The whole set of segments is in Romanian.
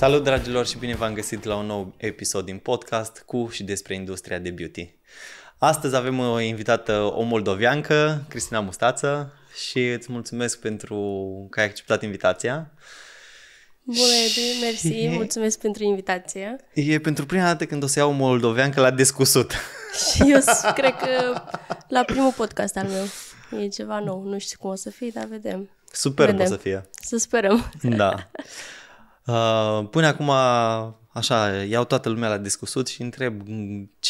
Salut dragilor și bine v-am găsit la un nou episod din podcast cu și despre industria de beauty. Astăzi avem o invitată o moldoviancă, Cristina Mustață și îți mulțumesc pentru că ai acceptat invitația. Bună, Edi, mersi, mulțumesc pentru invitație. E pentru prima dată când o să iau moldoveancă la descusut. Și eu cred că la primul podcast al meu. E ceva nou, nu știu cum o să fie, dar vedem. Super vedem. o să fie. Să sperăm. Da. Uh, până acum, așa, iau toată lumea la discusut și întreb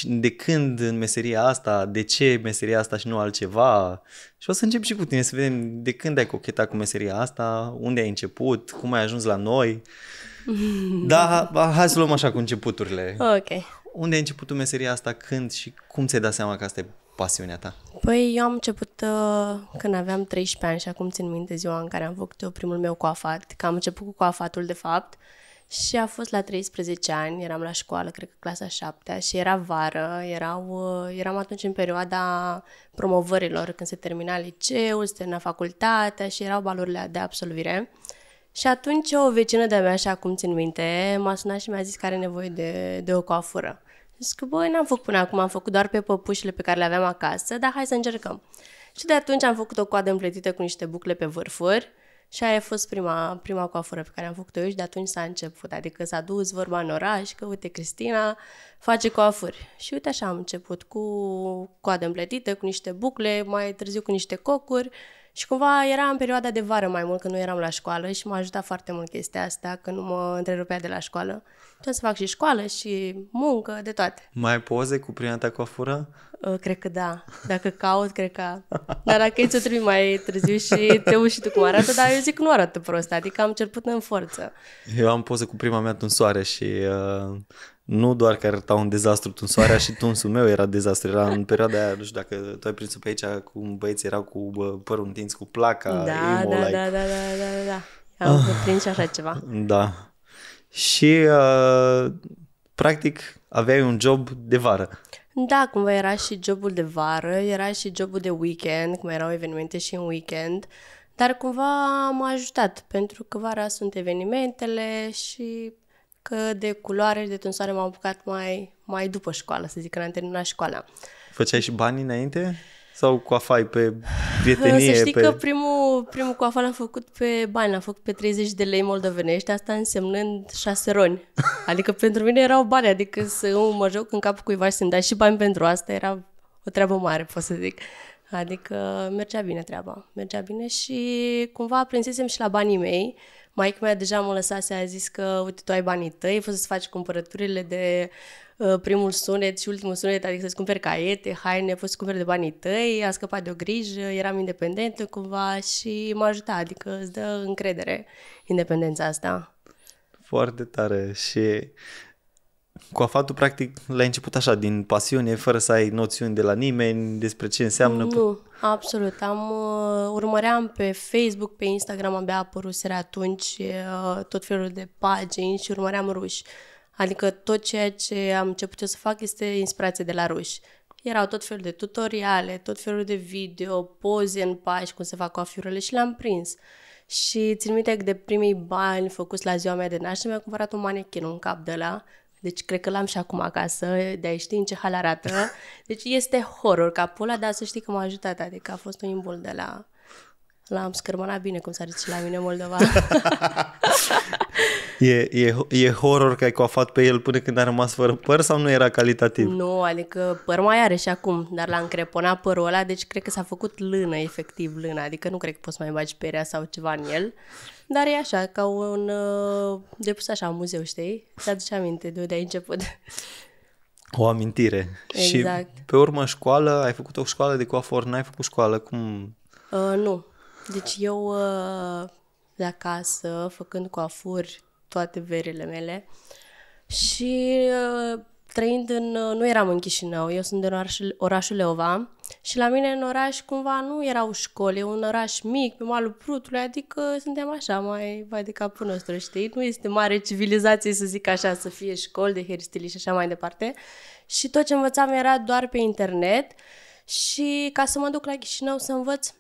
de când în meseria asta, de ce meseria asta și nu altceva. Și o să încep și cu tine să vedem de când ai cochetat cu meseria asta, unde ai început, cum ai ajuns la noi. Da, hai să luăm așa cu începuturile. Ok. Unde ai început tu meseria asta, când și cum ți-ai dat seama că asta e pasiunea ta? Păi eu am început uh, când aveam 13 ani și acum țin minte ziua în care am făcut eu primul meu coafat, că am început cu coafatul de fapt și a fost la 13 ani, eram la școală, cred că clasa 7 și era vară, erau, uh, eram atunci în perioada promovărilor, când se termina liceul, se termina facultatea și erau balurile de absolvire. Și atunci o vecină de-a mea, așa cum țin minte, m-a sunat și mi-a zis că are nevoie de, de o coafură. Zic că, băi, n-am făcut până acum, am făcut doar pe păpușile pe care le aveam acasă, dar hai să încercăm. Și de atunci am făcut o coadă împletită cu niște bucle pe vârfuri și aia a fost prima, prima coafură pe care am făcut-o eu și de atunci s-a început. Adică s-a dus vorba în oraș că, uite, Cristina face coafuri. Și uite așa am început cu coadă împletită, cu niște bucle, mai târziu cu niște cocuri și cumva era în perioada de vară mai mult, că nu eram la școală și m-a ajutat foarte mult chestia asta, că nu mă întrerupea de la școală. Puteam să fac și școală și muncă, de toate. Mai ai poze cu prima ta coafură? Uh, cred că da. Dacă caut, cred că... Da. Dar dacă îți o trebuie mai târziu și te uși tu cum arată, dar eu zic că nu arată prost, adică am cel în forță. Eu am poze cu prima mea tunsoare și uh, nu doar că arăta un dezastru tunsoarea și tunsul meu era dezastru. Era în perioada aia, nu știu dacă tu ai prins pe aici cu băieți, erau cu părul întins, cu placa, da, emo, da, like. da, da, da, da, da, da. Am prins așa ceva. Da și uh, practic aveai un job de vară. Da, cumva era și jobul de vară, era și jobul de weekend, cum erau evenimente și în weekend, dar cumva m-a ajutat, pentru că vara sunt evenimentele și că de culoare și de tunsoare m-am apucat mai, mai după școală, să zic, când am terminat școala. Făceai și bani înainte? Sau coafai pe prietenie? Să știi pe... că primul, primul coafan l-am făcut pe bani, l-am făcut pe 30 de lei moldovenești, asta însemnând șase roni. Adică pentru mine erau bani, adică să mă joc în capul cuiva și să-mi dai și bani pentru asta, era o treabă mare, pot să zic. Adică mergea bine treaba, mergea bine și cumva aprinsesem și la banii mei, uh, Maica mea deja mă lăsase, a zis că, uite, tu ai banii tăi, fost să faci cumpărăturile de uh, primul sunet și ultimul sunet, adică să-ți cumperi caiete, haine, fost să cumperi de banii tăi, a scăpat de o grijă, eram independentă cumva și m-a ajutat, adică îți dă încredere independența asta. Foarte tare și cu afatul, practic l-ai început așa, din pasiune, fără să ai noțiuni de la nimeni despre ce înseamnă? Nu, absolut. Am, uh, urmăream pe Facebook, pe Instagram, abia apăruseră atunci uh, tot felul de pagini și urmăream ruși. Adică tot ceea ce am început eu să fac este inspirație de la ruși. Erau tot felul de tutoriale, tot felul de video, poze în pași, cum se fac coafiurile și l-am prins. Și țin minte că de primii bani făcuți la ziua mea de naștere mi-a cumpărat un manechin, un cap de la, deci cred că l-am și acum acasă, de a ști în ce hal arată. Deci este horror ca pula, dar să știi că m-a ajutat. Adică a fost un imbol de la... L-am scărmănat bine, cum s-ar zice la mine Moldova. e, e, e horror că ai coafat pe el până când a rămas fără păr sau nu era calitativ? Nu, adică păr mai are și acum, dar l-a încreponat părul ăla, deci cred că s-a făcut lână, efectiv lână. Adică nu cred că poți mai bagi perea sau ceva în el. Dar e așa, ca un uh, depus așa în muzeu, știi? Te aduce aminte de unde ai început. O amintire. Exact. Și pe urmă școală, ai făcut o școală de coafor, n-ai făcut școală, cum? Uh, nu. Deci eu uh, de acasă, făcând coafuri toate verile mele și uh, trăind în... Uh, nu eram în Chișinău, eu sunt din orașul, orașul Leova și la mine în oraș cumva nu erau școli, e un oraș mic, pe malul Prutului, adică suntem așa mai mai de capul nostru, știi? Nu este mare civilizație să zic așa, să fie școli de heristili și așa mai departe. Și tot ce învățam era doar pe internet și ca să mă duc la Chișinău să învăț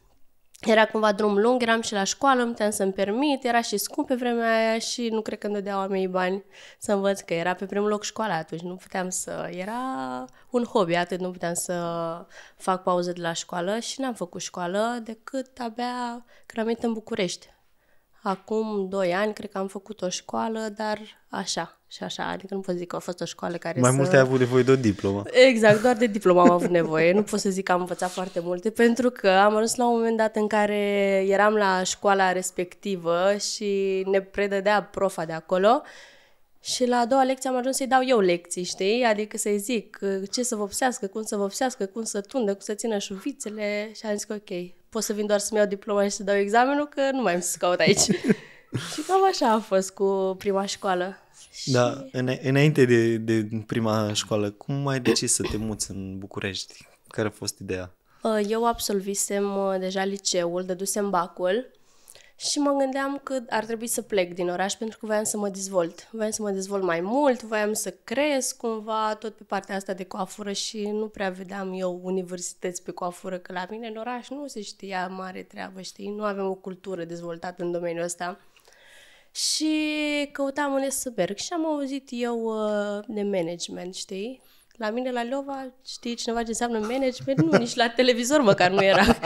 era cumva drum lung, eram și la școală, nu puteam să-mi permit, era și scump pe vremea aia și nu cred că îmi dădeau oamenii bani să învăț, că era pe primul loc școala atunci, nu puteam să... Era un hobby, atât nu puteam să fac pauză de la școală și n-am făcut școală decât abia când am venit în București, Acum doi ani, cred că am făcut o școală, dar așa și așa. Adică nu pot zic că a fost o școală care Mai să... mult ai avut nevoie de o diplomă. Exact, doar de diplomă am avut nevoie. nu pot să zic că am învățat foarte multe, pentru că am ajuns la un moment dat în care eram la școala respectivă și ne predădea profa de acolo și la a doua lecție am ajuns să-i dau eu lecții, știi? Adică să-i zic ce să vopsească, cum să vopsească, cum să tundă, cum să țină șuvițele. Și am zis că ok, pot să vin doar să-mi iau diploma și să dau examenul, că nu mai am să caut aici. și cam așa a fost cu prima școală. Da, și... în, înainte de, de prima școală, cum ai decis să te muți în București? Care a fost ideea? Eu absolvisem uh, deja liceul, dădusem bacul și mă gândeam că ar trebui să plec din oraș pentru că voiam să mă dezvolt. Voiam să mă dezvolt mai mult, voiam să cresc cumva tot pe partea asta de coafură și nu prea vedeam eu universități pe coafură, că la mine în oraș nu se știa mare treabă, știi? Nu avem o cultură dezvoltată în domeniul ăsta. Și căutam unde să merg și am auzit eu uh, de management, știi? La mine, la Lova știi cineva ce înseamnă management? Nu, nici la televizor măcar nu era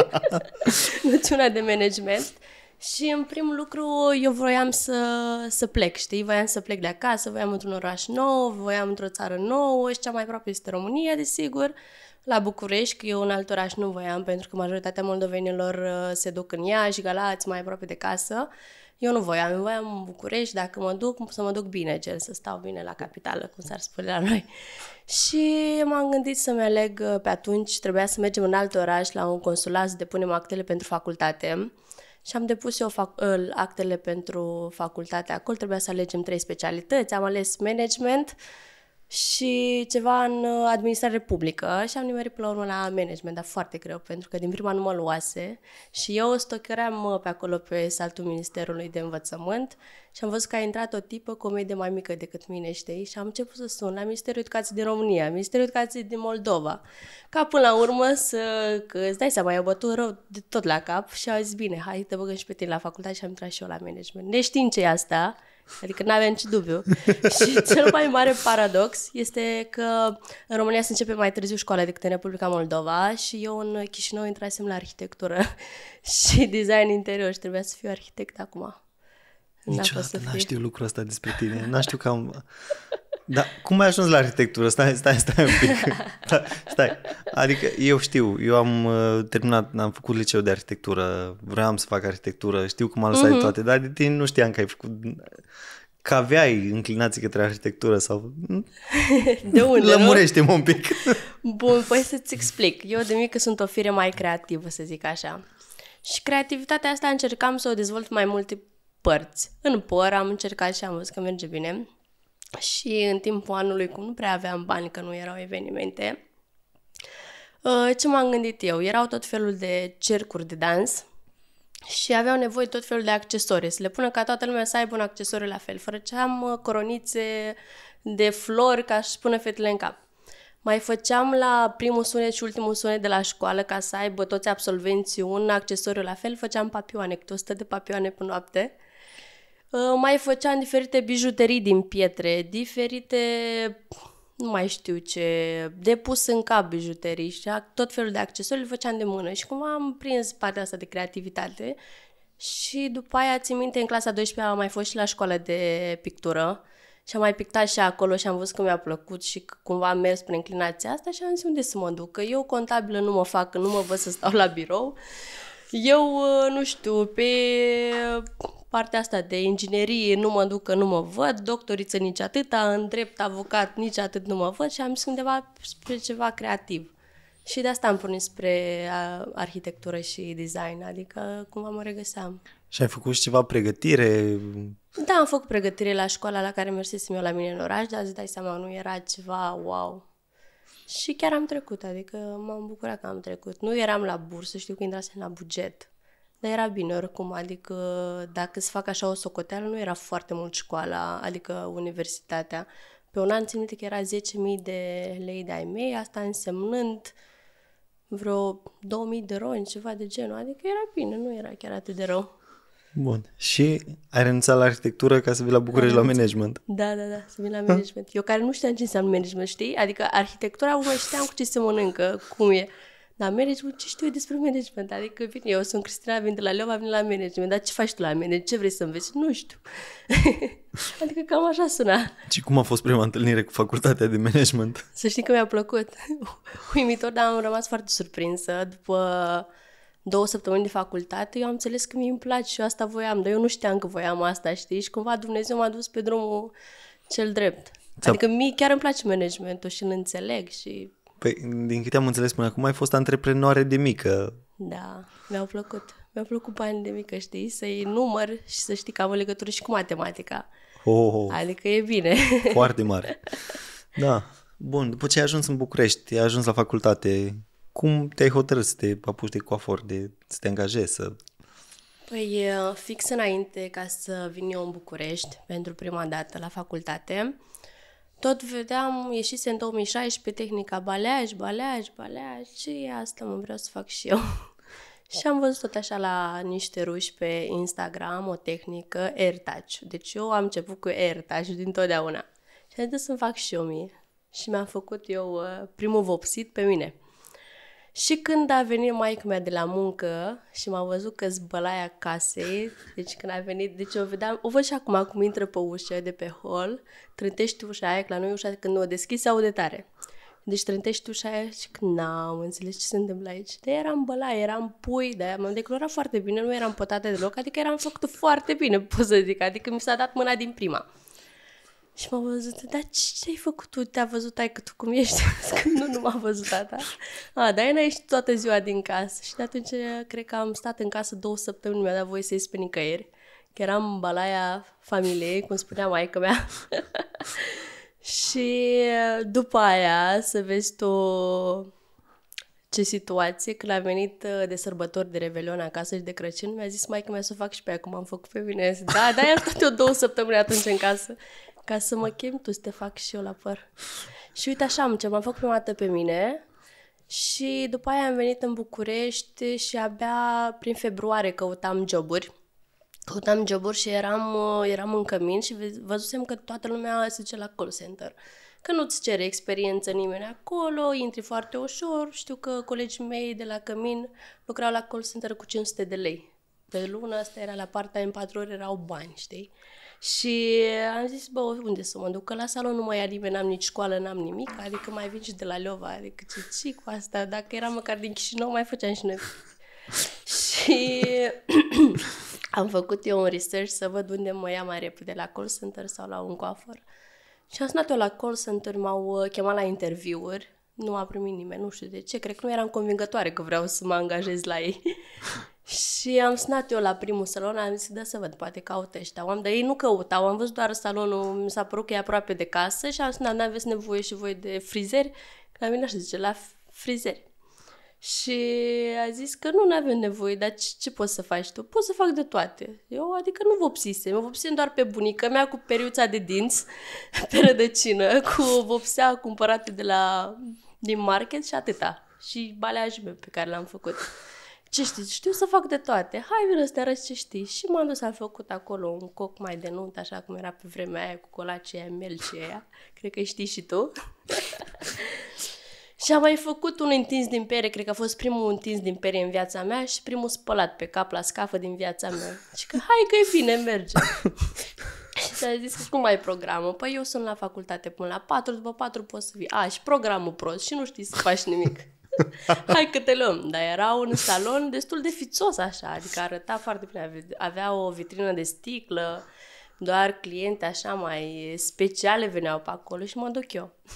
noțiunea de management. Și în primul lucru eu voiam să, să plec, știi? Voiam să plec de acasă, voiam într-un oraș nou, voiam într-o țară nouă și cea mai aproape este România, desigur. La București, că eu un alt oraș nu voiam, pentru că majoritatea moldovenilor uh, se duc în Iași, Galați, mai aproape de casă. Eu nu voiam, eu voiam în București, dacă mă duc, să mă duc bine, gen, să stau bine la capitală, cum s-ar spune la noi. Și m-am gândit să-mi aleg uh, pe atunci, trebuia să mergem în alt oraș la un consulat să depunem actele pentru facultate și am depus eu fac- ă, actele pentru facultatea acolo, trebuia să alegem trei specialități, am ales management, uh, și ceva în uh, administrare publică și am nimerit până la urmă la management, dar foarte greu, pentru că din prima nu mă luase și eu o uh, pe acolo pe saltul Ministerului de Învățământ și am văzut că a intrat o tipă cu o medie mai mică decât mine, știi? Și am început să sun la Ministerul Educației din România, Ministerul Educației din Moldova, ca până la urmă să, că îți dai seama, i-au bătut rău de tot la cap și au zis, bine, hai, te băgăm și pe tine la facultate și am intrat și eu la management. știm ce e asta, Adică nu avem nici dubiu. și cel mai mare paradox este că în România se începe mai târziu școala decât în Republica Moldova și eu în Chișinău intrasem la arhitectură și design interior și trebuia să fiu arhitect acum. Niciodată n-a știu lucrul ăsta despre tine. N-a știu că am... Dar cum ai ajuns la arhitectură? Stai, stai, stai un pic. Da, stai. Adică eu știu, eu am uh, terminat, am făcut liceu de arhitectură, vreau să fac arhitectură, știu cum am lăsat mm-hmm. toate, dar de tine nu știam că ai făcut că aveai inclinații către arhitectură sau... De unde, Lămurește-mă un pic. Bun, păi să-ți explic. Eu de mică sunt o fire mai creativă, să zic așa. Și creativitatea asta încercam să o dezvolt mai multe părți. În păr am încercat și am văzut că merge bine și în timpul anului, cum nu prea aveam bani, că nu erau evenimente, uh, ce m-am gândit eu? Erau tot felul de cercuri de dans și aveau nevoie tot felul de accesorii, să le pună ca toată lumea să aibă un accesoriu la fel. Făceam uh, coronițe de flori ca să pună fetele în cap. Mai făceam la primul sunet și ultimul sunet de la școală ca să aibă toți absolvenții un accesoriu la fel, făceam papioane, câte 100 de papioane pe noapte mai făceam diferite bijuterii din pietre, diferite, nu mai știu ce, de pus în cap bijuterii și tot felul de accesorii le făceam de mână și cumva am prins partea asta de creativitate și după aia, țin minte, în clasa 12 am mai fost și la școală de pictură și am mai pictat și acolo și am văzut că mi-a plăcut și cumva am mers prin inclinația asta și am zis unde să mă duc, că eu contabilă nu mă fac, nu mă văd să stau la birou. Eu, uh, nu știu, pe partea asta de inginerie nu mă duc că nu mă văd, doctoriță nici atâta, în drept avocat nici atât nu mă văd și am zis undeva spre ceva creativ. Și de asta am pornit spre arhitectură și design, adică cumva mă regăseam. Și ai făcut și ceva pregătire? Da, am făcut pregătire la școala la care mersesem eu la mine în oraș, dar îți dai seama, nu era ceva wow. Și chiar am trecut, adică m-am bucurat că am trecut. Nu eram la bursă, știu că intrasem la buget. Dar era bine oricum, adică dacă se fac așa o socoteală, nu era foarte mult școala, adică universitatea. Pe un an ținut că era 10.000 de lei de ai mei, asta însemnând vreo 2000 de roni, ceva de genul, adică era bine, nu era chiar atât de rău. Bun. Și ai renunțat la arhitectură ca să vii la București la management. Da, da, da, să vin la management. Eu care nu știam ce înseamnă management, știi? Adică arhitectura, acum știam cu ce se mănâncă, cum e. Dar management, ce știu eu despre management? Adică vin, eu sunt Cristina, vin de la am venit la management, dar ce faci tu la management? Ce vrei să înveți? Nu știu. adică cam așa suna. Și cum a fost prima întâlnire cu facultatea de management? Să știi că mi-a plăcut. Uimitor, dar am rămas foarte surprinsă. După două săptămâni de facultate, eu am înțeles că mi îmi place și asta voiam, dar eu nu știam că voiam asta, știi? Și cumva Dumnezeu m-a dus pe drumul cel drept. Ți-a... Adică mie chiar îmi place managementul și îl înțeleg și pe, păi, din câte am înțeles până acum, ai fost antreprenoare de mică. Da, mi-au plăcut. Mi-au plăcut bani de mică, știi, să-i număr și să știi că am o legătură și cu matematica. Oh, oh. Adică e bine. Foarte mare. Da. Bun, după ce ai ajuns în București, ai ajuns la facultate, cum te-ai hotărât să te apuci de coafor, de, să te angajezi, să... Păi fix înainte ca să vin eu în București pentru prima dată la facultate, tot vedeam, ieșise în 2016 tehnica baleaj, baleaj, baleaj și asta mă vreau să fac și eu. și am văzut tot așa la niște ruși pe Instagram o tehnică air touch. Deci eu am început cu air touch dintotdeauna. Și am zis să-mi fac și eu mie. Și mi-am făcut eu uh, primul vopsit pe mine. Și când a venit maica mea de la muncă și m-a văzut că zbălaia casei, deci când a venit, deci o vedeam, o văd și acum cum intră pe ușă de pe hol, trântește ușa aia, că la noi ușa când o deschizi se aude tare. Deci trântești ușa aia și când n-am înțeles ce se întâmplă aici. De eram băla, eram pui, de m-am declarat foarte bine, nu eram pătate deloc, adică eram făcut foarte bine, pot să zic, adică mi s-a dat mâna din prima. Și m-a văzut, dar ce ai făcut tu? Te-a văzut ai că tu cum ești? că nu, nu m-a văzut tata. A, dar n-a ieșit toată ziua din casă. Și de atunci cred că am stat în casă două săptămâni, mi-a dat voie să ies pe nicăieri. Că eram balaia familiei, cum spunea maica mea. și după aia să vezi tu ce situație, când a venit uh, de sărbători de Revelion acasă și de Crăciun, mi-a zis mai mea să o fac și pe acum am făcut pe mine. Da, da, am stat eu două săptămâni atunci în casă. Ca să mă ah. chem tu să te fac și eu la păr. Și uite așa am ce m-am făcut prima dată pe mine și după aia am venit în București și abia prin februarie căutam joburi. Căutam joburi și eram, uh, eram în cămin și văzusem că toată lumea se duce la call center. Că nu-ți cere experiență nimeni acolo, intri foarte ușor. Știu că colegii mei de la Cămin lucrau la call center cu 500 de lei pe lună, asta era la partea în 4 ore erau bani, știi? Și am zis, bă, unde să mă duc? Că la salon nu mai ia nimeni, n-am nici școală, n-am nimic, adică mai vin și de la Leova, adică ce ce? cu asta? Dacă eram măcar din Chișinău, mai făceam și noi. și am făcut eu un research să văd unde mă ia mai repede, la call center sau la un coafor. Și am sunat eu la call center, m-au uh, chemat la interviuri, nu a primit nimeni, nu știu de ce, cred că nu eram convingătoare că vreau să mă angajez la ei. Și am sunat eu la primul salon, am zis, da să văd, poate caută ăștia oameni, dar ei nu căutau, am văzut doar salonul, mi s-a părut că e aproape de casă și am sunat, n-aveți nevoie și voi de frizeri? Că la mine așa zice, la frizeri. Și a zis că nu, n avem nevoie, dar ce, ce poți să faci tu? Poți să fac de toate. Eu, adică nu vopsise, mă vopsim doar pe bunica mea cu periuța de dinți, pe rădăcină, cu vopsea cumpărată de la, din market și atâta. Și baleajul meu pe care l-am făcut. Ce știți? Știu să fac de toate. Hai, vină să te arăți ce știi. Și m-am dus, am făcut acolo un coc mai de nunt, așa cum era pe vremea aia, cu colacea aia, melcea aia. Cred că știi și tu. și am mai făcut un întins din pere, cred că a fost primul întins din pere în viața mea și primul spălat pe cap la scafă din viața mea. Și că hai că e bine, merge. Și ți-a zis că cum ai programă? Păi eu sunt la facultate până la 4, după 4 poți să vii. A, și programul prost și nu știi să faci nimic. Hai că te luăm. Dar era un salon destul de fițos așa, adică arăta foarte bine. Avea o vitrină de sticlă, doar cliente așa mai speciale veneau pe acolo și mă duc eu.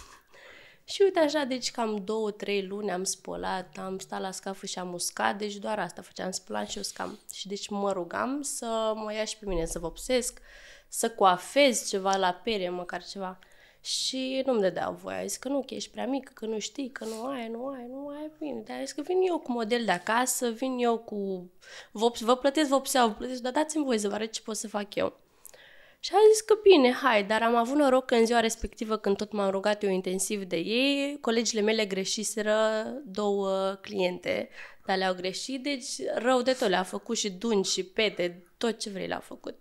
Și uite așa, deci cam două, trei luni am spălat, am stat la scafă și am uscat, deci doar asta făceam, spălam și uscam. Și deci mă rugam să mă ia și pe mine, să vopsesc, să coafez ceva la pere, măcar ceva. Și nu-mi dădeau voia. Zic că nu, că ești prea mic, că nu știi, că nu ai, nu ai, nu ai, bine. Dar zic că vin eu cu model de acasă, vin eu cu... Vă, vă plătesc vopseaua, vă plătesc, dar dați-mi voi să vă arăt ce pot să fac eu. Și a zis că bine, hai, dar am avut noroc că în ziua respectivă, când tot m-am rugat eu intensiv de ei, colegile mele greșiseră două cliente, dar le-au greșit, deci rău de tot le-a făcut și dungi și pete, tot ce vrei le-a făcut.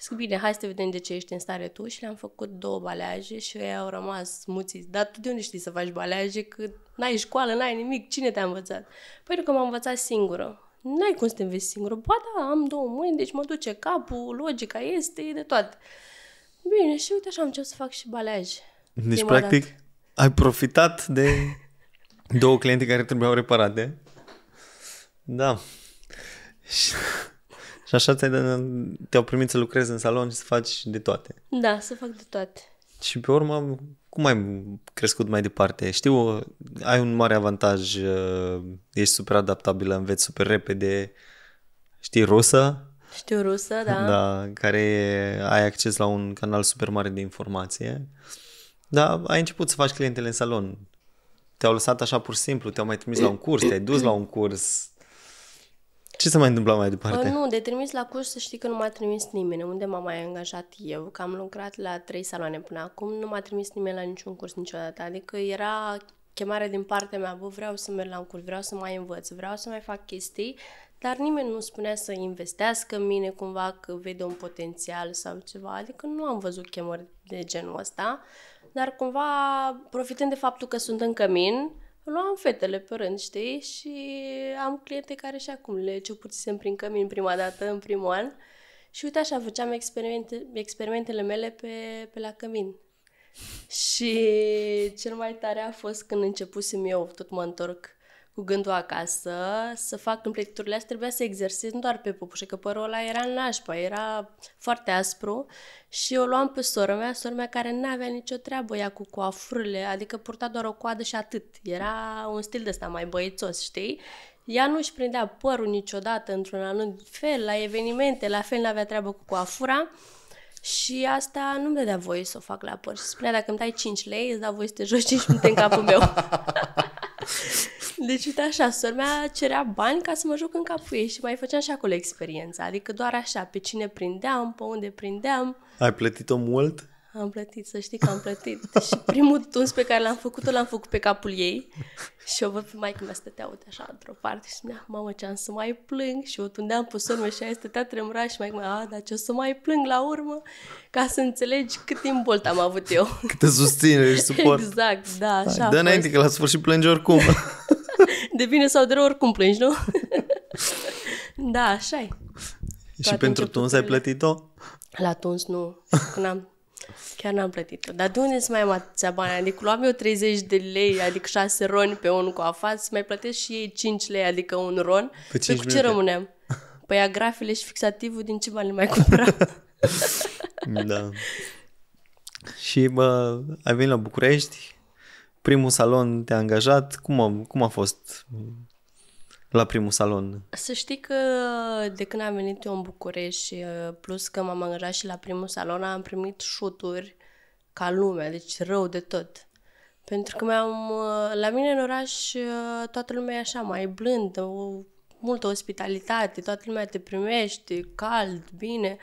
Zic, bine, hai să vedem de ce ești în stare tu și le-am făcut două baleaje și ei au rămas muțiți. Dar tu de unde știi să faci baleaje? Că n-ai școală, n-ai nimic, cine te-a învățat? Păi, nu că m-am învățat singură. N-ai cum să te înveți singură. Ba da, am două mâini, deci mă duce capul, logica este, e de toate. Bine, și uite așa am început să fac și baleaje. Deci, practic, dat. ai profitat de două cliente care trebuiau reparate. Da. Și... Și așa te ai de, te-au primit să lucrezi în salon și să faci de toate. Da, să fac de toate. Și pe urmă, cum ai crescut mai departe? Știu, ai un mare avantaj, uh, ești super adaptabilă, înveți super repede, știi rusă? Știu rusă, da. Da, care ai acces la un canal super mare de informație. Dar ai început să faci clientele în salon. Te-au lăsat așa pur și simplu, te-au mai trimis la un curs, te-ai dus la un curs, ce s-a mai întâmplat mai departe? Uh, nu, de trimis la curs să știi că nu m-a trimis nimeni. Unde m-am mai angajat eu? Că am lucrat la trei saloane până acum, nu m-a trimis nimeni la niciun curs niciodată. Adică era chemare din partea mea, bă, vreau să merg la un curs, vreau să mai învăț, vreau să mai fac chestii, dar nimeni nu spunea să investească în mine cumva că vede un potențial sau ceva, adică nu am văzut chemări de genul ăsta, dar cumva profitând de faptul că sunt în cămin, luam fetele pe rând, știi? Și am cliente care și acum le ciupuțisem prin cămin prima dată, în primul an. Și uite așa, făceam experimente, experimentele mele pe, pe la cămin. Și cel mai tare a fost când începusem eu, tot mă întorc cu gândul acasă, să fac împletiturile astea, trebuia să exersez nu doar pe pupușă, că părul ăla era nașpa, era foarte aspru și o luam pe sora mea, sora mea care nu avea nicio treabă ea cu coafurile, adică purta doar o coadă și atât. Era un stil de ăsta mai băițos, știi? Ea nu își prindea părul niciodată într-un anumit fel, la evenimente, la fel n-avea treabă cu coafura. Și asta nu-mi dădea voie să o fac la păr. Și spunea, dacă îmi dai 5 lei, îți dau voie să te joci 5 minute în capul meu. Deci, uite așa, sora mea cerea bani ca să mă joc în capul ei și mai făceam și acolo experiența. Adică doar așa, pe cine prindeam, pe unde prindeam. Ai plătit-o mult? Am plătit, să știi că am plătit. și primul tuns pe care l-am făcut-o, l-am făcut pe capul ei. Și o văd pe maică mea stătea, uite așa, într-o parte și spunea, mamă, ce am să mai plâng. Și o tundeam pe sormă și aia stătea tremura și mai mea, a, dar ce o să mai plâng la urmă? Ca să înțelegi cât timp am avut eu. Câte susținere și suport. exact, da, așa Dă înainte că la sfârșit plângi oricum. De bine sau de rău, oricum plângi, nu? da, așa e. Și pentru tuns ai plătit-o? La tuns nu. Când am Chiar n-am plătit-o. Dar de unde să mai am atâția bani? Adică luam eu 30 de lei, adică 6 roni pe un coafat, să mai plătesc și ei 5 lei, adică un ron. Pe, pe păi cu ce rămâneam? Păi agrafele și fixativul din ce bani mai cumpăra? da. Și bă, ai venit la București, primul salon te-a angajat, cum a, cum a fost la primul salon? Să știi că de când am venit eu în București, uh, plus că m-am angajat și la primul salon, am primit șuturi ca lumea, deci rău de tot. Pentru că mi-am, uh, la mine în oraș uh, toată lumea e așa, mai blândă, o, multă ospitalitate, toată lumea te primește, cald, bine.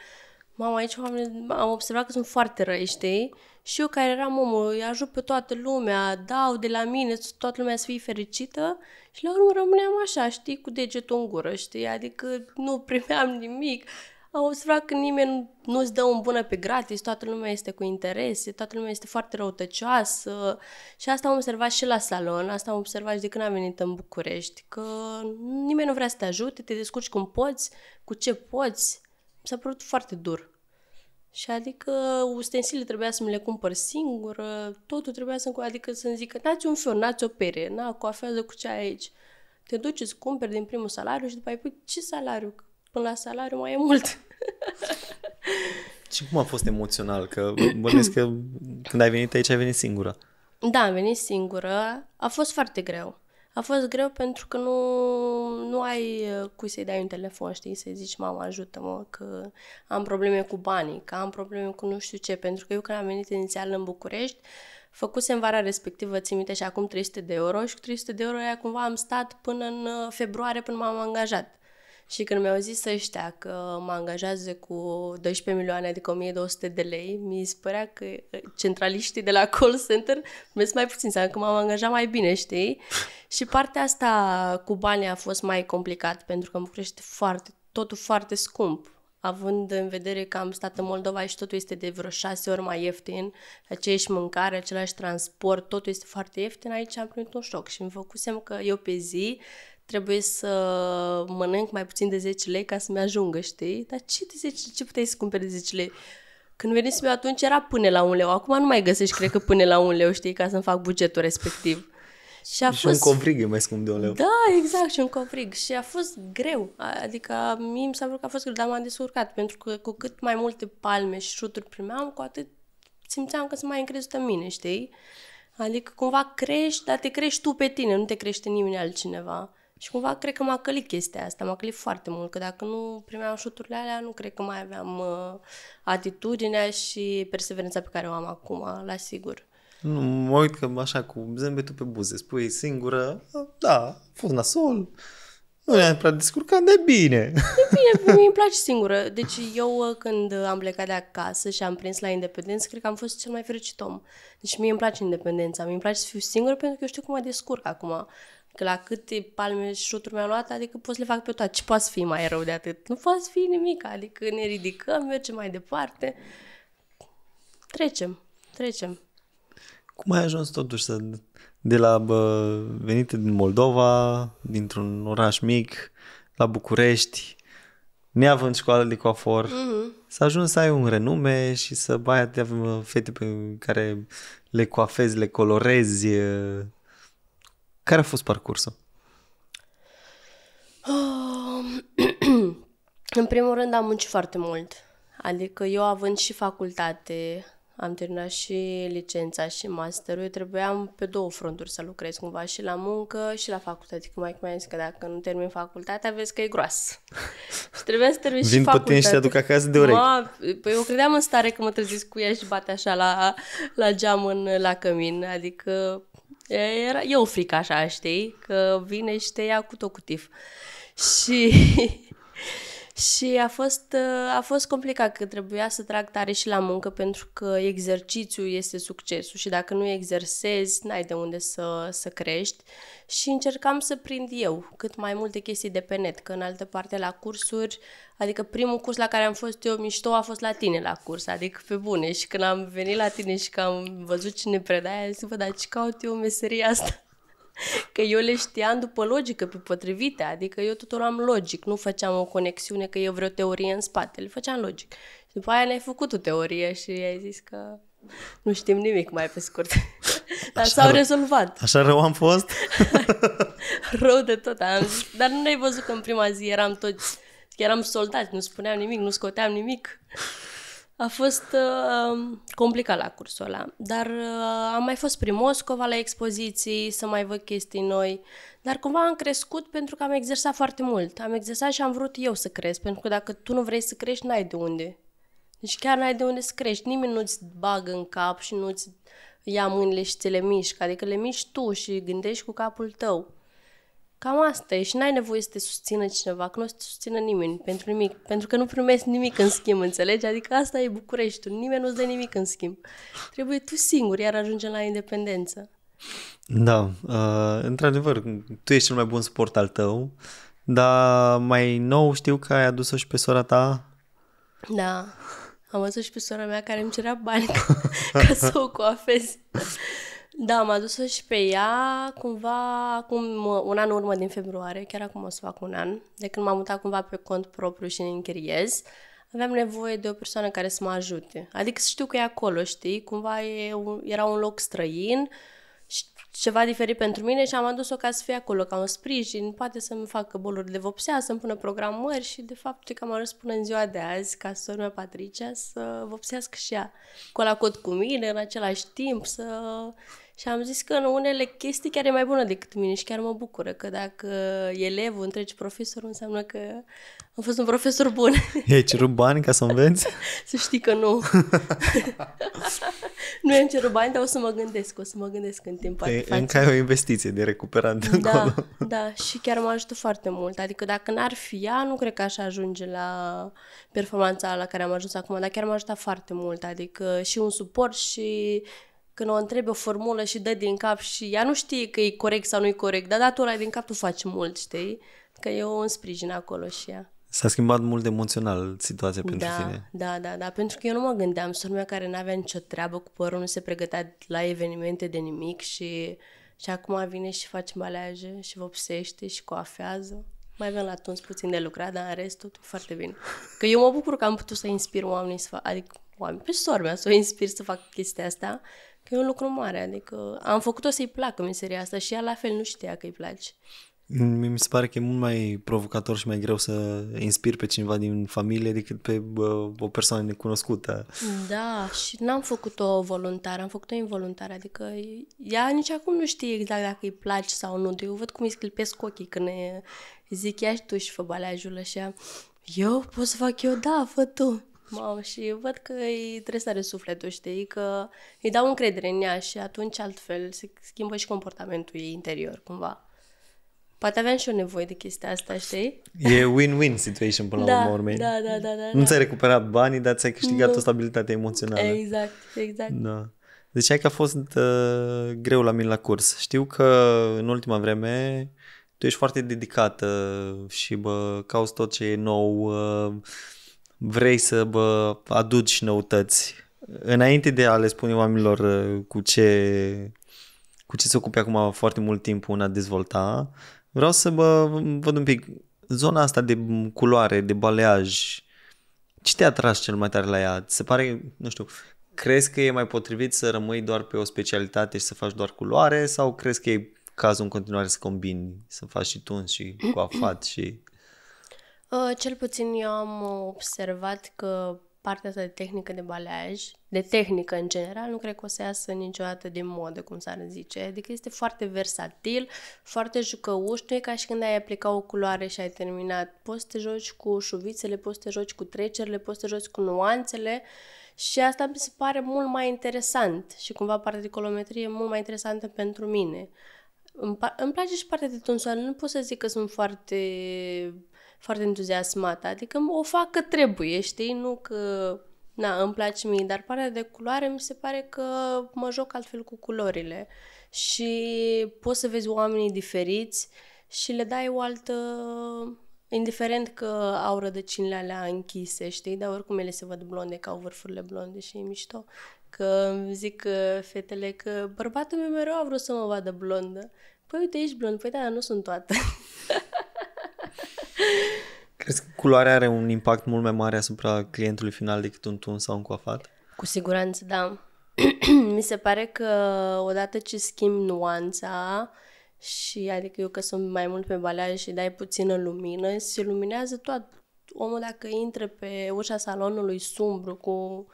Mama, aici am, am observat că sunt foarte răi, știi? și eu care eram omul, îi ajut pe toată lumea, dau de la mine, toată lumea să fie fericită și la urmă rămâneam așa, știi, cu degetul în gură, știi, adică nu primeam nimic. Am observat că nimeni nu îți dă un bună pe gratis, toată lumea este cu interese, toată lumea este foarte răutăcioasă și asta am observat și la salon, asta am observat și de când am venit în București, că nimeni nu vrea să te ajute, te descurci cum poți, cu ce poți. s-a părut foarte dur. Și adică ustensile trebuia să mi le cumpăr singură, totul trebuia să adică să-mi zică, n-ați un fior, n-ați o pere, na, coafează cu ce aici. Te duci, îți cumperi din primul salariu și după ai pui, ce salariu? Până la salariu mai e mult. și cum a fost emoțional? Că bănesc că când ai venit aici ai venit singură. Da, am venit singură. A fost foarte greu a fost greu pentru că nu, nu ai uh, cui să-i dai un telefon, știi, să-i zici, mama, ajută-mă, că am probleme cu banii, că am probleme cu nu știu ce, pentru că eu când am venit inițial în București, făcusem vara respectivă, țin minte, și acum 300 de euro și cu 300 de euro aia cumva am stat până în uh, februarie, până m-am angajat. Și când mi-au zis ăștia că mă angajează cu 12 milioane, adică 1200 de lei, mi se părea că uh, centraliștii de la call center mi mai puțin, înseamnă că m-am angajat mai bine, știi? și partea asta cu banii a fost mai complicat, pentru că îmi crește foarte, totul foarte scump având în vedere că am stat în Moldova și totul este de vreo șase ori mai ieftin, aceeași mâncare, același transport, totul este foarte ieftin, aici am primit un șoc și îmi făcusem că eu pe zi trebuie să mănânc mai puțin de 10 lei ca să-mi ajungă, știi? Dar ce de 10 lei? Ce puteai să cumperi de 10 lei? Când venisem eu atunci era până la un leu. Acum nu mai găsești, cred că, până la un leu, știi, ca să-mi fac bugetul respectiv. Și, a și fost... un covrig e mai scump de un leu. Da, exact, și un covrig. Și a fost greu. Adică mie mi s-a părut că a fost greu, dar m-am descurcat. Pentru că cu cât mai multe palme și șuturi primeam, cu atât simțeam că sunt mai încrezută în mine, știi? Adică cumva crești, dar te crești tu pe tine, nu te crește nimeni altcineva. Și cumva cred că m-a călit chestia asta, m-a călit foarte mult, că dacă nu primeam șuturile alea, nu cred că mai aveam uh, atitudinea și perseverența pe care o am acum, la sigur. Nu, mă uit că așa cu zâmbetul pe buze, spui singură, da, a fost nasol, nu ne-am prea descurcat, de bine. De bine, mi îmi place singură. Deci eu uh, când am plecat de acasă și am prins la independență, cred că am fost cel mai fericit om. Deci mie îmi place independența, mi îmi place să fiu singură pentru că eu știu cum mă descurc acum. Că la câte palme și șuturi mi-am luat, adică pot să le fac pe toate. Ce poate să fie mai rău de atât? Nu poate să fie nimic, adică ne ridicăm, mergem mai departe. Trecem, trecem. Cum ai ajuns totuși să, de la bă, venite din Moldova, dintr-un oraș mic, la București, neavând școală de coafor, mm-hmm. să ajungi să ai un renume și să bai atâtea fete pe care le coafezi, le colorezi, care a fost parcursul? Um, în primul rând am muncit foarte mult. Adică eu având și facultate, am terminat și licența și masterul, eu trebuiam pe două fronturi să lucrez cumva, și la muncă și la facultate. Adică cum mai zis că dacă nu termin facultatea, vezi că e groasă. și trebuia să termin Vin și facultatea. Vin și te aduc acasă de urechi. păi eu credeam în stare că mă trezesc cu ea și bate așa la, la geam în, la cămin. Adică era eu frică așa, știi? Că vine și te ia cu tot cu tif. Și Și a fost, uh, a fost complicat că trebuia să trag tare și la muncă pentru că exercițiul este succesul și dacă nu exersezi, n-ai de unde să, să crești. Și încercam să prind eu cât mai multe chestii de pe net, că în altă parte la cursuri, adică primul curs la care am fost eu mișto a fost la tine la curs, adică pe bune. Și când am venit la tine și că am văzut cine predai, am zis, vă, dar ce caut eu meseria asta? Că eu le știam după logică, pe potrivite, adică eu totul am logic, nu făceam o conexiune că eu vreo teorie în spate, le făceam logic. Și după aia ne-ai făcut o teorie și ai zis că nu știm nimic mai pe scurt. Dar s-au rezolvat. Așa rău am fost? rău de tot am zis. Dar nu ai văzut că în prima zi eram toți, eram soldați, nu spuneam nimic, nu scoteam nimic. A fost uh, um, complicat la cursul ăla, dar uh, am mai fost prin Moscova la expoziții, să mai văd chestii noi, dar cumva am crescut pentru că am exersat foarte mult. Am exersat și am vrut eu să cresc, pentru că dacă tu nu vrei să crești, n-ai de unde. Deci chiar n-ai de unde să crești, nimeni nu-ți bagă în cap și nu-ți ia mâinile și ți le mișcă, adică le miști tu și gândești cu capul tău. Cam asta e și n-ai nevoie să te susțină cineva, că nu o să te susțină nimeni pentru nimic, pentru că nu primești nimic în schimb, înțelegi? Adică asta e Bucureștiul, nimeni nu-ți dă nimic în schimb. Trebuie tu singur, iar ajungem la independență. Da, uh, într-adevăr, tu ești cel mai bun suport al tău, dar mai nou știu că ai adus-o și pe sora ta. Da, am adus-o și pe sora mea care îmi cerea bani ca să o coafez. Da, m-a dus și pe ea cumva acum un an urmă din februarie, chiar acum o să fac un an, de când m-am mutat cumva pe cont propriu și ne închiriez. Aveam nevoie de o persoană care să mă ajute. Adică știu că e acolo, știi? Cumva e, era un loc străin și ceva diferit pentru mine și am adus-o ca să fie acolo, ca un sprijin, poate să-mi facă boluri de vopsea, să-mi pună programări și de fapt că am ajuns până în ziua de azi ca să urmea Patricia să vopsească și ea colacot cu mine în același timp, să și am zis că în unele chestii chiar e mai bună decât mine și chiar mă bucură că dacă elevul întregi profesorul, înseamnă că am fost un profesor bun. E cerut bani ca să înveți? să știi că nu. nu am cerut bani, dar o să mă gândesc, o să mă gândesc în timp. E, încă ai o investiție de recuperat da, încolo. Da, și chiar mă ajută foarte mult. Adică dacă n-ar fi ea, nu cred că aș ajunge la performanța la care am ajuns acum, dar chiar m-a ajutat foarte mult. Adică și un suport și când o întrebi o formulă și dă din cap și ea nu știe că e corect sau nu e corect, dar ai din cap tu faci mult, știi? Că eu un sprijin acolo și ea. S-a schimbat mult emoțional situația pentru da, tine. Da, da, da, pentru că eu nu mă gândeam, sunt care n-avea nicio treabă cu părul, nu se pregătea la evenimente de nimic și, și acum vine și face baleaje și vopsește și coafează. Mai avem la tuns puțin de lucrat, dar în rest totul foarte bine. Că eu mă bucur că am putut să inspir oamenii să fac, adică oameni, pe sora mea, să o inspir să fac chestia asta că e un lucru mare, adică am făcut-o să-i placă meseria asta și ea la fel nu știa că îi place. Mi se pare că e mult mai provocator și mai greu să inspiri pe cineva din familie decât pe o persoană necunoscută. Da, și n-am făcut-o voluntară, am făcut-o involuntară, adică ea nici acum nu știe exact dacă îi place sau nu. Eu văd cum îi sclipesc ochii când ne zic ia și tu și fă baleajul așa. Eu pot să fac eu, da, fă tu. Mamă, și văd că îi să sufletul, știi, că îi dau încredere în ea și atunci altfel se schimbă și comportamentul ei interior, cumva. Poate aveam și eu nevoie de chestia asta, știi? E win-win situation până da, la urmă urmei. Da, da, da, da. Nu da. ți-ai recuperat banii, dar ți-ai câștigat nu. o stabilitate emoțională. Exact, exact. Da. Deci ai că a fost uh, greu la mine la curs. Știu că în ultima vreme tu ești foarte dedicată și bă, cauți tot ce e nou, uh, vrei să bă, aduci noutăți, înainte de a le spune oamenilor uh, cu ce, cu ce se ocupe acum foarte mult timp în a dezvolta, vreau să bă, văd un pic zona asta de culoare, de baleaj, ce te atras cel mai tare la ea? se pare, nu știu, crezi că e mai potrivit să rămâi doar pe o specialitate și să faci doar culoare sau crezi că e cazul în continuare să combini, să faci și tuns și coafat și... Uh, cel puțin eu am observat că partea asta de tehnică de baleaj, de tehnică în general, nu cred că o să iasă niciodată din modă, cum s-ar zice. Adică este foarte versatil, foarte jucăuș, nu e ca și când ai aplicat o culoare și ai terminat. Poți să te joci cu șuvițele, poți să te joci cu trecerile, poți să te joci cu nuanțele și asta mi se pare mult mai interesant și cumva partea de colometrie e mult mai interesantă pentru mine. Îmi, îmi place și partea de tunsoare, nu pot să zic că sunt foarte foarte entuziasmată, adică o fac că trebuie, știi, nu că na, îmi place mie, dar partea de culoare mi se pare că mă joc altfel cu culorile și poți să vezi oamenii diferiți și le dai o altă... Indiferent că au rădăcinile alea închise, știi, dar oricum ele se văd blonde, că au vârfurile blonde și e mișto. Că zic fetele că bărbatul meu mereu a vrut să mă vadă blondă. Păi uite, ești blond. Păi da, nu sunt toată. Crezi că culoarea are un impact mult mai mare asupra clientului final decât un tun sau un coafat? Cu siguranță, da. Mi se pare că odată ce schimbi nuanța și adică eu că sunt mai mult pe balaj și dai puțină lumină, se luminează tot. Omul dacă intră pe ușa salonului sumbru cu,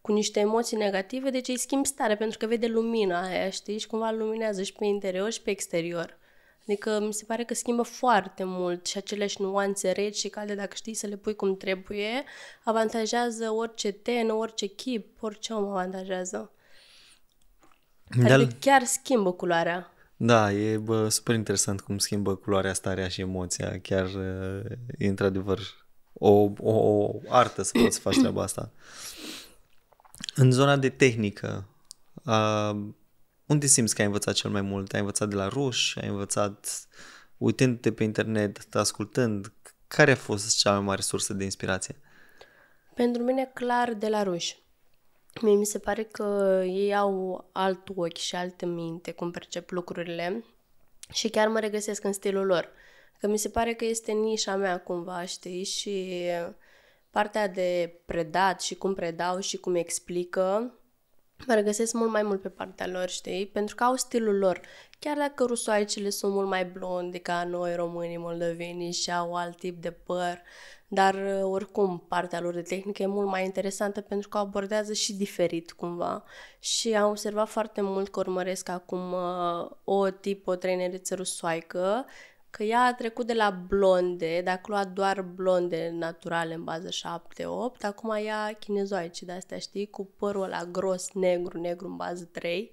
cu niște emoții negative, deci îi schimbi stare pentru că vede lumina aia, știi? Și cumva luminează și pe interior și pe exterior. Adică mi se pare că schimbă foarte mult și aceleași nuanțe reci și calde, dacă știi să le pui cum trebuie, avantajează orice ten, orice chip, orice om avantajează. Adică chiar schimbă culoarea. Da, e bă, super interesant cum schimbă culoarea, starea și emoția. Chiar e într-adevăr o, o, o artă să poți să faci treaba asta. În zona de tehnică, a, unde simți că ai învățat cel mai mult? Ai învățat de la ruși? Ai învățat uitându-te pe internet, ascultând? Care a fost cea mai mare sursă de inspirație? Pentru mine, clar, de la ruși. Mie mi se pare că ei au alt ochi și alte minte cum percep lucrurile și chiar mă regăsesc în stilul lor. Că mi se pare că este nișa mea cumva, știi, și partea de predat și cum predau și cum explică mă regăsesc mult mai mult pe partea lor, știi? Pentru că au stilul lor. Chiar dacă rusoaicele sunt mult mai blonde ca noi românii, moldovenii și au alt tip de păr, dar uh, oricum partea lor de tehnică e mult mai interesantă pentru că abordează și diferit cumva. Și am observat foarte mult că urmăresc acum uh, o tip, o traineriță rusoaică că ea a trecut de la blonde, dacă lua doar blonde naturale în bază 7-8, acum ea chinezoice de astea, știi, cu părul la gros, negru, negru în bază 3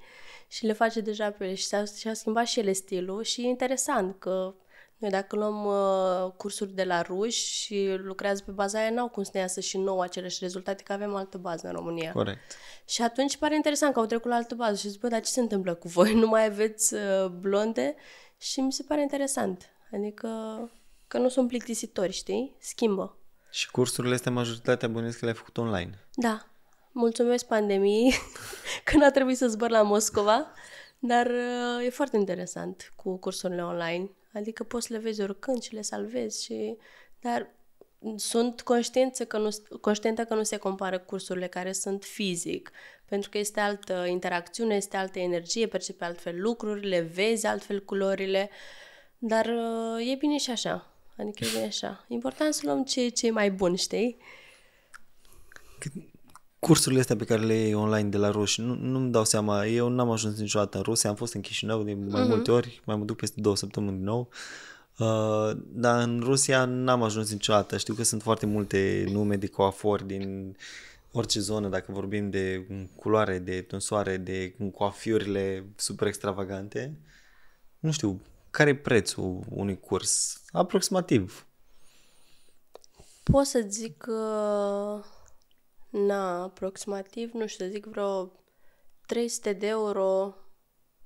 și le face deja pe ele și s-a, și-a schimbat și ele stilul și e interesant că noi dacă luăm uh, cursuri de la ruși și lucrează pe baza aia, n-au cum să ne iasă și nouă aceleași rezultate, că avem altă bază în România. Corect. Și atunci pare interesant că au trecut la altă bază și zic, bă, dar ce se întâmplă cu voi? Nu mai aveți uh, blonde? Și mi se pare interesant. Adică că nu sunt plictisitori, știi? Schimbă. Și cursurile astea, majoritatea bănuiesc că le-ai făcut online. Da. Mulțumesc pandemiei că n-a trebuit să zbor la Moscova, dar uh, e foarte interesant cu cursurile online. Adică poți să le vezi oricând și le salvezi și... Dar sunt conștientă că, nu, conștientă că nu se compară cursurile care sunt fizic, pentru că este altă interacțiune, este altă energie, percepe altfel lucrurile, vezi altfel culorile, dar uh, e bine și așa. Adică e bine așa. Important să luăm ce, ce e mai bun, știi? Cursurile astea pe care le iei online de la ruși, nu, nu-mi dau seama, eu n-am ajuns niciodată în Rusia, am fost în Chișinău de mai uh-huh. multe ori, mai mă duc peste două săptămâni din nou. Uh, Uh, dar în Rusia n-am ajuns niciodată. Știu că sunt foarte multe nume de coafori din orice zonă, dacă vorbim de culoare, de tunsoare, de coafiurile super extravagante. Nu știu, care e prețul unui curs? Aproximativ. Pot să zic că... Uh, na, aproximativ, nu știu, zic vreo 300 de euro,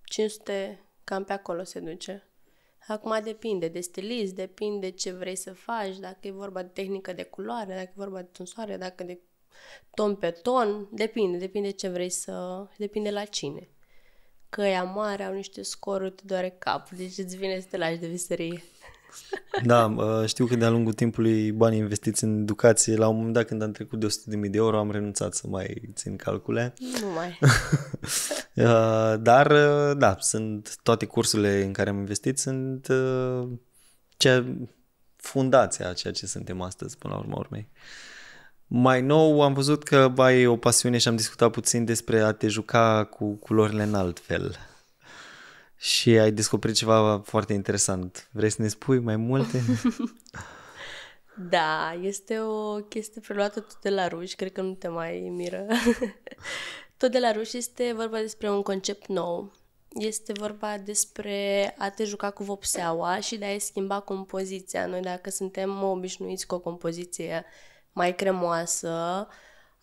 500, cam pe acolo se duce. Acum depinde de stilist, depinde ce vrei să faci, dacă e vorba de tehnică de culoare, dacă e vorba de tunsoare, dacă de ton pe ton, depinde, depinde ce vrei să... depinde la cine. Că ea mare au niște scoruri, te doare capul, deci îți vine să te lași de viserie. Da, uh, știu că de-a lungul timpului banii investiți în educație, la un moment dat când am trecut de 100.000 de euro, am renunțat să mai țin calcule. Nu mai. Uh, dar, uh, da, sunt toate cursurile în care am investit, sunt ce, fundația a ceea ce suntem astăzi, până la urma urmei. Mai nou am văzut că ai o pasiune și am discutat puțin despre a te juca cu culorile în alt fel și ai descoperit ceva foarte interesant. Vrei să ne spui mai multe? da, este o chestie preluată tot de la ruși, cred că nu te mai miră. tot de la ruși este vorba despre un concept nou. Este vorba despre a te juca cu vopseaua și de a-i schimba compoziția. Noi dacă suntem obișnuiți cu o compoziție mai cremoasă, uh,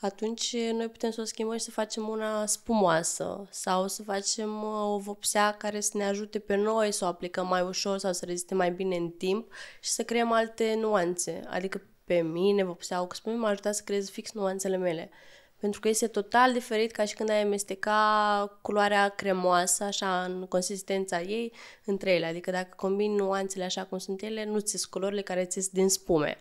atunci eh, noi putem să o schimbăm și să facem una spumoasă sau să facem eh, o vopsea care să ne ajute pe noi să o aplicăm mai ușor sau să reziste mai bine în timp și să creăm alte nuanțe. Adică pe mine vopsea cu spume m-a ajutat să creez fix nuanțele mele. Pentru că este total diferit ca și când ai amesteca culoarea cremoasă, așa, în consistența ei, între ele. Adică dacă combini nuanțele așa cum sunt ele, nu ți culorile care ți din spume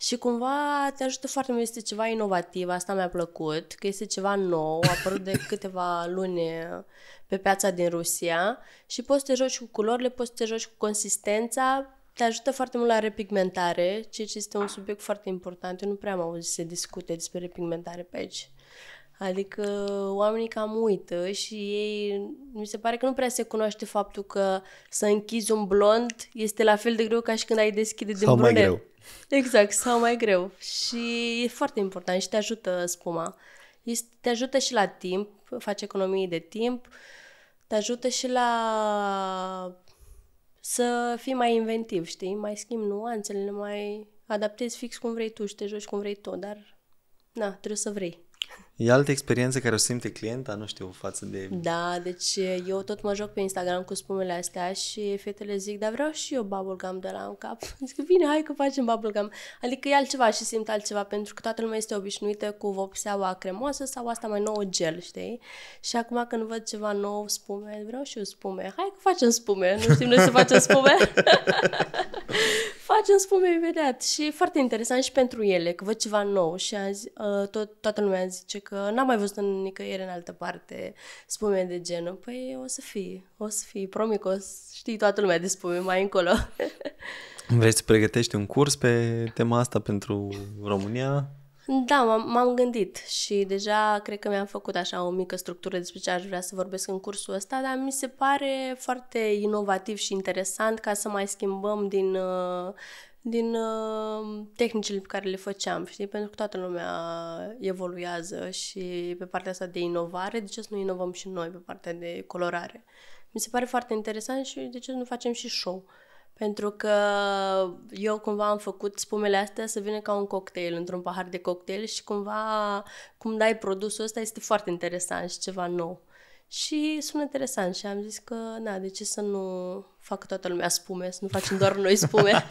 și cumva te ajută foarte mult, este ceva inovativ, asta mi-a plăcut, că este ceva nou, a apărut de câteva luni eh, pe piața din Rusia și poți să te joci cu culorile, poți să te joci cu consistența, te ajută foarte mult la repigmentare, ceea ce este un subiect foarte important. Eu nu prea am auzit să se discute despre repigmentare pe aici. Adică oamenii cam uită și ei, mi se pare că nu prea se cunoaște faptul că să închizi un blond este la fel de greu ca și când ai deschide din sau brunet. mai greu. Exact, sau mai greu. Și e foarte important și te ajută spuma. Este, te ajută și la timp, face economii de timp, te ajută și la să fii mai inventiv, știi? Mai schimbi nuanțele, mai adaptezi fix cum vrei tu și te joci cum vrei tu, dar na, trebuie să vrei. E altă experiență care o simte clienta, nu știu, față de... Da, deci eh, eu tot mă joc pe Instagram cu spumele astea și fetele zic, dar vreau și eu bubblegum de la un cap. Zic, bine, hai că facem bubblegum. Adică e altceva și simt altceva, pentru că toată lumea este obișnuită cu vopseaua cremoasă sau asta mai nouă gel, știi? Și acum când văd ceva nou, spume, vreau și eu spume. Hai că facem spume, nu știm noi să facem spume. facem spume imediat și e foarte interesant și pentru ele, că văd ceva nou și azi eh, tot, toată lumea zice că n-am mai văzut în nicăieri în altă parte spume de genul. Păi o să fie, o să fie, promit că o să știi toată lumea de spume mai încolo. Vrei să pregătești un curs pe tema asta pentru România? Da, m-am gândit și deja cred că mi-am făcut așa o mică structură despre ce aș vrea să vorbesc în cursul ăsta, dar mi se pare foarte inovativ și interesant ca să mai schimbăm din, uh, din uh, tehnicile pe care le făceam, știi? Pentru că toată lumea evoluează și pe partea asta de inovare, de ce să nu inovăm și noi pe partea de colorare? Mi se pare foarte interesant și de ce nu facem și show? Uh, pentru că eu cumva am făcut spumele astea să vină ca un cocktail, într-un pahar de cocktail și cumva cum dai produsul ăsta este foarte interesant și ceva nou. Și sună interesant și am zis că, na, de ce să nu fac toată lumea spume, să nu facem doar noi spume.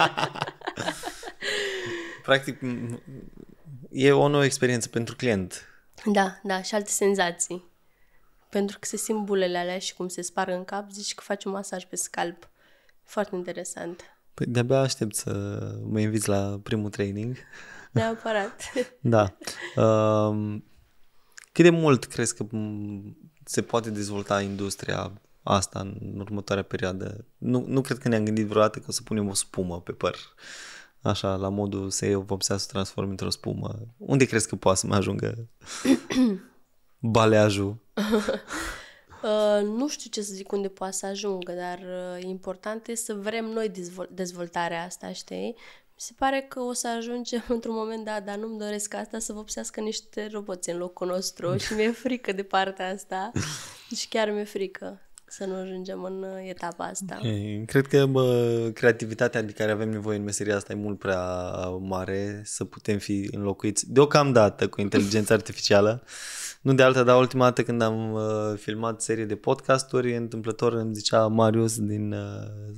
Practic, e o nouă experiență pentru client. Da, da, și alte senzații. Pentru că se simt bulele alea și cum se sparg în cap, zici că faci un masaj pe scalp. Foarte interesant. Păi de-abia aștept să mă inviți la primul training. Neapărat. da. Uh, cât de mult crezi că se poate dezvolta industria asta în următoarea perioadă? Nu, nu cred că ne-am gândit vreodată că o să punem o spumă pe păr. Așa, la modul să iei o vopsea să transform într-o spumă. Unde crezi că poate să mă ajungă baleajul? Uh, nu știu ce să zic unde poate să ajungă, dar uh, important este să vrem noi dezvol- dezvoltarea asta, știi? Mi se pare că o să ajungem într-un moment, da, dar nu-mi doresc asta să vopsească niște roboți în locul nostru și mi-e frică de partea asta. Deci chiar mi-e frică să nu ajungem în uh, etapa asta. Okay. Cred că bă, creativitatea de care avem nevoie în meseria asta e mult prea mare să putem fi înlocuiți deocamdată cu inteligența artificială. Nu de alta, dar ultima dată când am uh, filmat serie de podcasturi, întâmplător îmi zicea Marius din uh,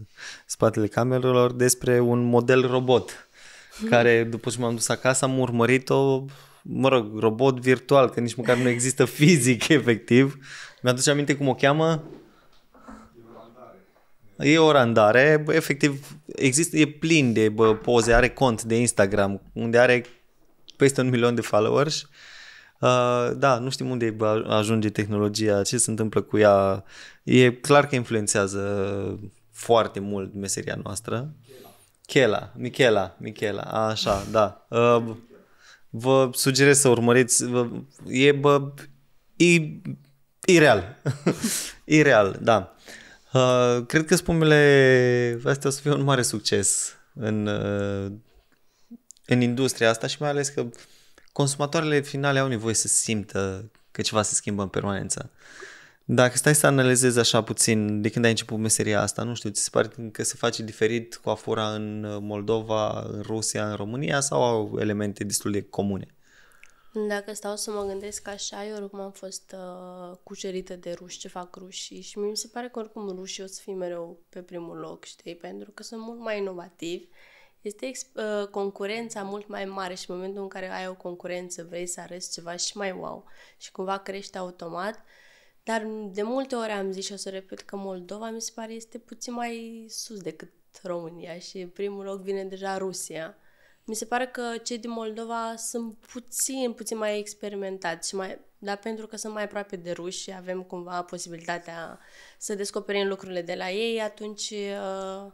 spatele camerelor despre un model robot care după ce m-am dus acasă am urmărit-o, mă rog, robot virtual, că nici măcar nu există fizic efectiv. Mi-aduce aminte cum o cheamă? E o randare, efectiv există, e plin de bă, poze, are cont de Instagram unde are peste un milion de followers Uh, da, nu știm unde ajunge tehnologia, ce se întâmplă cu ea. E clar că influențează foarte mult meseria noastră. Michela, Michela, Michela, așa, da. Uh, vă sugerez să urmăriți, vă, e, bă, e e real, da. Uh, cred că spumele astea o să fie un mare succes în, uh, în industria asta și mai ales că consumatoarele finale au nevoie să simtă că ceva se schimbă în permanență. Dacă stai să analizezi așa puțin de când ai început meseria asta, nu știu, ți se pare că se face diferit cu afura în Moldova, în Rusia, în România sau au elemente destul de comune? Dacă stau să mă gândesc așa, eu oricum am fost uh, cucerită de ruși, ce fac rușii și mi se pare că oricum rușii o să fie mereu pe primul loc, știi, pentru că sunt mult mai inovativi, uh, este uh, concurența mult mai mare și în momentul în care ai o concurență vrei să arăți ceva și mai wow și cumva crește automat. Dar de multe ori am zis și o să repet că Moldova mi se pare este puțin mai sus decât România și primul loc vine deja Rusia. Mi se pare că cei din Moldova sunt puțin, puțin mai experimentați și mai, dar pentru că sunt mai aproape de ruși și avem cumva posibilitatea să descoperim lucrurile de la ei, atunci uh,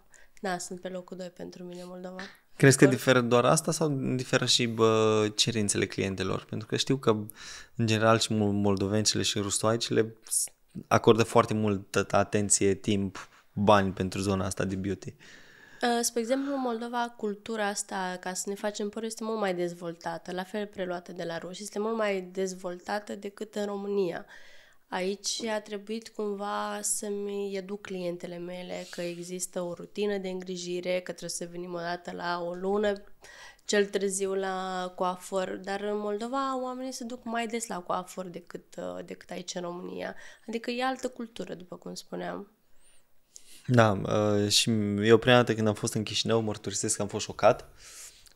da, sunt pe locul 2 pentru mine Moldova. Crezi că diferă doar asta sau diferă și bă, cerințele clientelor? Pentru că știu că, în general, și moldovencele și rustoaicele acordă foarte multă atenție, timp, bani pentru zona asta de beauty. Uh, spre exemplu, în Moldova, cultura asta, ca să ne facem păr, este mult mai dezvoltată, la fel preluată de la ruși, este mult mai dezvoltată decât în România. Uh, Aici a trebuit cumva să-mi educ clientele mele că există o rutină de îngrijire, că trebuie să venim o dată la o lună, cel târziu la coafor, dar în Moldova oamenii se duc mai des la coafor decât, uh, decât aici în România. Adică e altă cultură, după cum spuneam. Da, uh, și eu prima dată când am fost în Chișinău, mărturisesc că am fost șocat.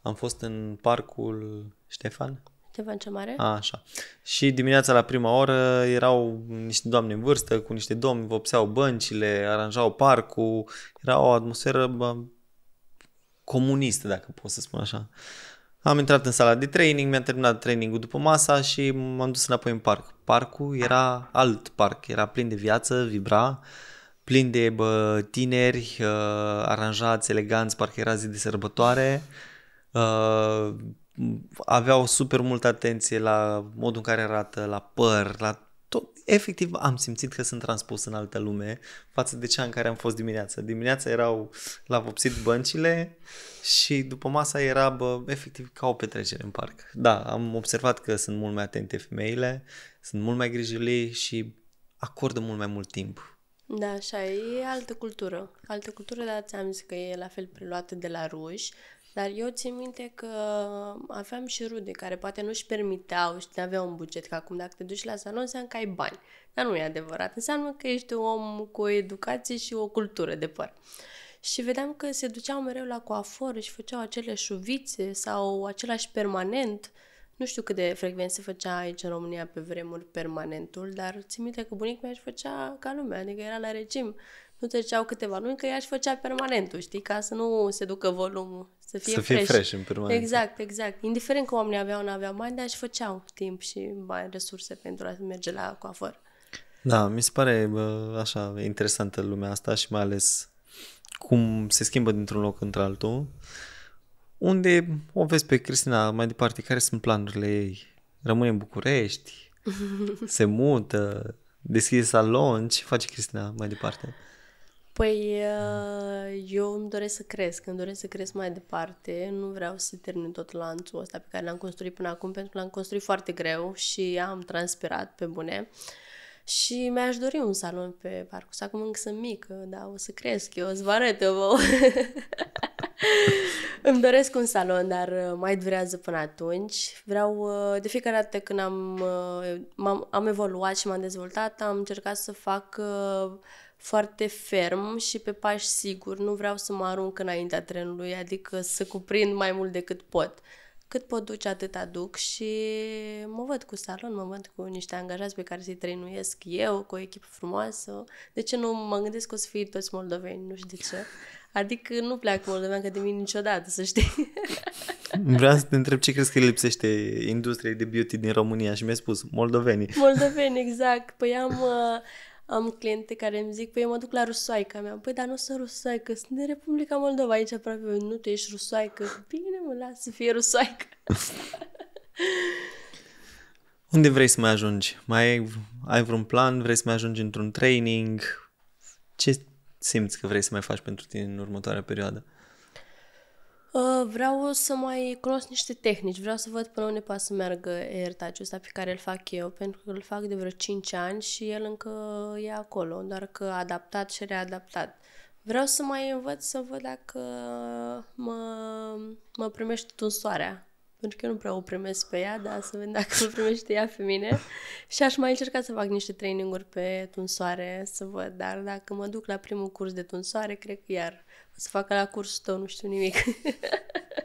Am fost în parcul Ștefan, în ce mare? A, așa. Și dimineața la prima oră erau niște doamne în vârstă cu niște domni, vopseau băncile, aranjau parcul, era o atmosferă bă, comunistă, dacă pot să spun așa. Am intrat în sala de training, mi-am terminat trainingul după masa și m-am dus înapoi în parc. Parcul era alt parc, era plin de viață, vibra, plin de bă, tineri, uh, aranjați, eleganți, parcă era zi de sărbătoare. Uh, aveau super multă atenție la modul în care arată, la păr, la tot. Efectiv am simțit că sunt transpus în altă lume față de cea în care am fost dimineața. Dimineața erau la vopsit băncile și după masa era bă, efectiv ca o petrecere în parc. Da, am observat că sunt mult mai atente femeile, sunt mult mai grijulii și acordă mult mai mult timp da, așa, e altă cultură. Altă cultură, dar ți-am zis că e la fel preluată de la ruși, dar eu țin minte că aveam și rude care poate nu-și permiteau și nu aveau un buget, că acum dacă te duci la salon înseamnă că ai bani. Dar nu e adevărat, înseamnă că ești un om cu o educație și o cultură de păr. Și vedeam că se duceau mereu la coafor și făceau acele șuvițe sau același permanent. Nu știu cât de frecvent se făcea aici în România pe vremuri permanentul, dar țin minte că bunic mi-aș făcea ca lumea, adică era la regim nu treceau câteva luni, că ea își făcea permanentul, știi, ca să nu se ducă volumul, să fie, să fie fresh. fresh în permanent. Exact, exact. Indiferent că oamenii aveau, nu aveau bani, dar își făceau timp și bani, resurse pentru a merge la coafor. Da, mi se pare așa interesantă lumea asta și mai ales cum se schimbă dintr-un loc într-altul. Unde o vezi pe Cristina mai departe, care sunt planurile ei? Rămâne în București? se mută? Deschide salon? Ce face Cristina mai departe? Păi da. uh, eu îmi doresc să cresc, îmi doresc să cresc mai departe, nu vreau să termin tot lanțul ăsta pe care l-am construit până acum, pentru că l-am construit foarte greu și am transpirat pe bune. Și mi-aș dori un salon pe parcurs. Acum încă sunt mică, dar o să cresc eu, o să vă arăt eu Îmi doresc un salon, dar uh, mai durează până atunci. Vreau, uh, de fiecare dată când am, am evoluat și m-am dezvoltat, am încercat să fac foarte ferm și pe pași sigur. Nu vreau să mă arunc înaintea trenului, adică să cuprind mai mult decât pot. Cât pot duce, atât aduc și mă văd cu salon, mă văd cu niște angajați pe care să-i trăinuiesc eu, cu o echipă frumoasă. De ce nu mă gândesc că o să fie toți moldoveni, nu știu de ce. Adică nu pleacă că de mine niciodată, să știi. Vreau să te întreb ce crezi că lipsește industriei de beauty din România și mi-ai spus moldovenii. Moldoveni, exact. Păi am, am cliente care îmi zic, păi eu mă duc la rusoaica mea. Păi, dar nu sunt rusoaică, sunt din Republica Moldova aici aproape. Păi, nu, tu ești rusoaică. Bine, mă, las să fie rusoaică. Unde vrei să mai ajungi? Mai ai, ai vreun plan? Vrei să mai ajungi într-un training? Ce simți că vrei să mai faci pentru tine în următoarea perioadă? Ă, vreau să mai cunosc niște tehnici, vreau să văd până unde poate să meargă ertaciul ăsta pe care îl fac eu, pentru că îl fac de vreo 5 ani și el încă e acolo, doar că adaptat și readaptat. Vreau să mai învăț să văd dacă mă, mă primește soarea. pentru că eu nu prea o primesc pe ea, dar să vedem dacă o primește ea pe mine. Și aș mai încerca să fac niște traininguri pe tunsoare, să văd, dar dacă mă duc la primul curs de tunsoare, cred că iar să facă la cursul tău, nu știu nimic.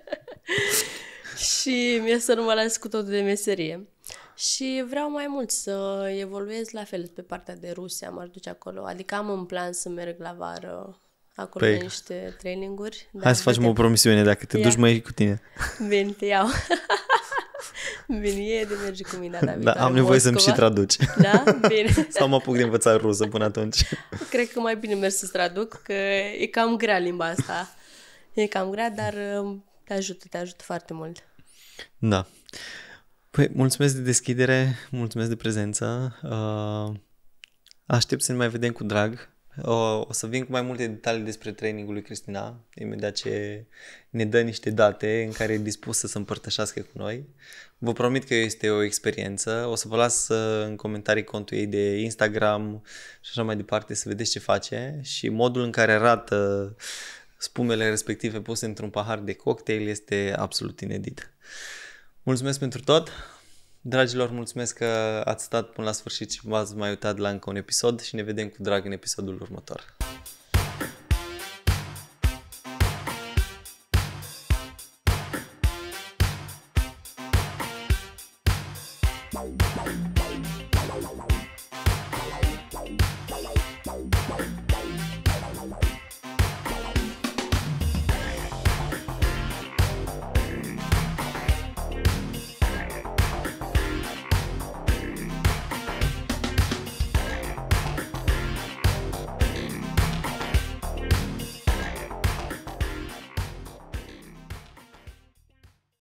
și mi a să nu mă las cu totul de meserie. Și vreau mai mult să evoluez la fel pe partea de Rusia, m-aș duce acolo. Adică am în plan să merg la vară acolo păi, niște traininguri. Hai să facem te... o promisiune, dacă te Ia. duci mai cu tine. Bine, te iau. Bine, e de merge cu mine la Da, am nevoie să-mi și traduci. Da? Bine. Sau mă apuc de învățat rusă până atunci. Cred că mai bine merg să-ți traduc, că e cam grea limba asta. E cam grea, dar um, te ajută, te ajută foarte mult. Da. Păi, mulțumesc de deschidere, mulțumesc de prezență. Uh, aștept să ne mai vedem cu drag o să vin cu mai multe detalii despre trainingul lui Cristina, imediat ce ne dă niște date în care e dispus să împărtășească cu noi. Vă promit că este o experiență. O să vă las uh, în comentarii contul ei de Instagram și așa mai departe să vedeți ce face și modul în care arată spumele respective puse într-un pahar de cocktail este absolut inedit. Mulțumesc pentru tot! Dragilor, mulțumesc că ați stat până la sfârșit și v-ați mai uitat la încă un episod și ne vedem cu drag în episodul următor.